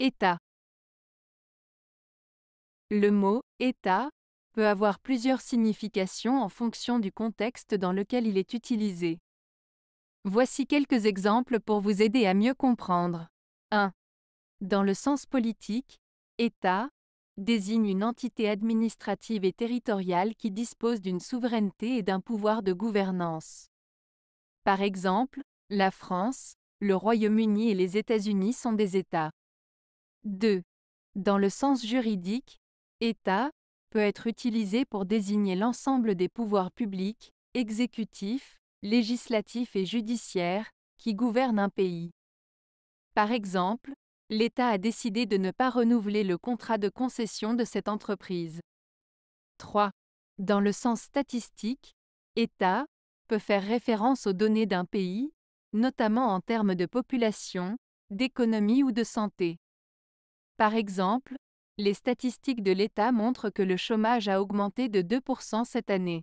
État. Le mot État peut avoir plusieurs significations en fonction du contexte dans lequel il est utilisé. Voici quelques exemples pour vous aider à mieux comprendre. 1. Dans le sens politique, État désigne une entité administrative et territoriale qui dispose d'une souveraineté et d'un pouvoir de gouvernance. Par exemple, la France, le Royaume-Uni et les États-Unis sont des États. 2. Dans le sens juridique, État peut être utilisé pour désigner l'ensemble des pouvoirs publics, exécutifs, législatifs et judiciaires, qui gouvernent un pays. Par exemple, l'État a décidé de ne pas renouveler le contrat de concession de cette entreprise. 3. Dans le sens statistique, État peut faire référence aux données d'un pays, notamment en termes de population, d'économie ou de santé. Par exemple, les statistiques de l'État montrent que le chômage a augmenté de 2% cette année.